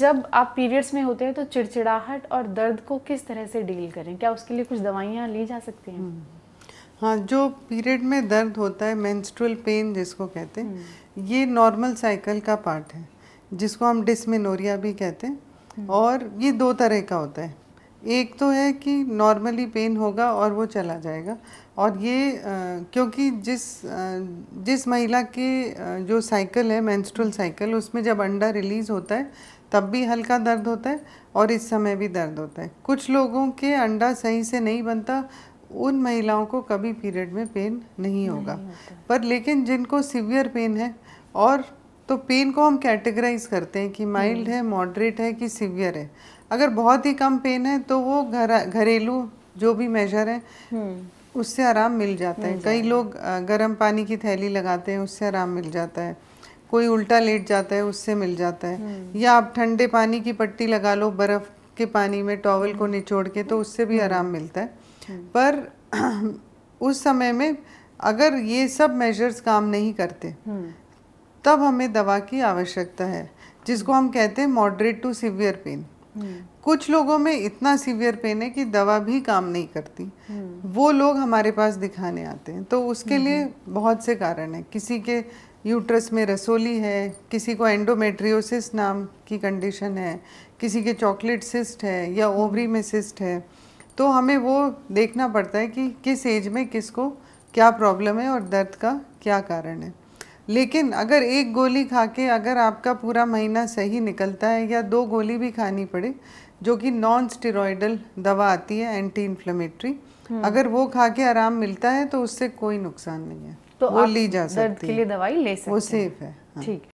जब आप पीरियड्स में होते हैं तो चिड़चिड़ाहट और दर्द को किस तरह से डील करें क्या उसके लिए कुछ दवाइयाँ ली जा सकती हैं हम्म। हाँ जो पीरियड में दर्द होता है मेंस्ट्रुअल पेन जिसको कहते हैं हम्म। ये नॉर्मल साइकिल का पार्ट है जिसको हम डिसमिनोरिया भी कहते हैं हम्म। और ये दो तरह का होता है एक तो है कि नॉर्मली पेन होगा और वो चला जाएगा और ये आ, क्योंकि जिस आ, जिस महिला की जो साइकिल है मैंस्ट्रल साइकिल उसमें जब अंडा रिलीज़ होता है तब भी हल्का दर्द होता है और इस समय भी दर्द होता है कुछ लोगों के अंडा सही से नहीं बनता उन महिलाओं को कभी पीरियड में पेन नहीं होगा नहीं पर लेकिन जिनको सीवियर पेन है और तो पेन को हम कैटेगराइज करते हैं कि माइल्ड हम्म। है मॉडरेट है कि सीवियर है अगर बहुत ही कम पेन है तो वो घर घरेलू जो भी मेजर है हम्म। उससे आराम मिल जाता है कई लोग गर्म पानी की थैली लगाते हैं उससे आराम मिल जाता है कोई उल्टा लेट जाता है उससे मिल जाता है हम्म। या आप ठंडे पानी की पट्टी लगा लो बर्फ़ के पानी में टॉवल को निचोड़ के तो उससे भी आराम मिलता है पर उस समय में अगर ये सब मेजर्स काम नहीं करते तब हमें दवा की आवश्यकता है जिसको हम कहते हैं मॉडरेट टू सीवियर पेन कुछ लोगों में इतना सीवियर पेन है कि दवा भी काम नहीं करती हम्म। वो लोग हमारे पास दिखाने आते हैं तो उसके हम्म। लिए बहुत से कारण हैं किसी के यूट्रस में रसोली है किसी को एंडोमेट्रियोसिस नाम की कंडीशन है किसी के चॉकलेट सिस्ट है या ओवरी हम्म। में सिस्ट है तो हमें वो देखना पड़ता है कि किस एज में किसको क्या प्रॉब्लम है और दर्द का क्या कारण है लेकिन अगर एक गोली खा के अगर आपका पूरा महीना सही निकलता है या दो गोली भी खानी पड़े जो कि नॉन स्टेरॉयडल दवा आती है एंटी इन्फ्लेमेटरी हम्म। अगर वो खा के आराम मिलता है तो उससे कोई नुकसान नहीं है तो वो ली जा सकती है दवाई ले सकते वो सेफ है हाँ। ठीक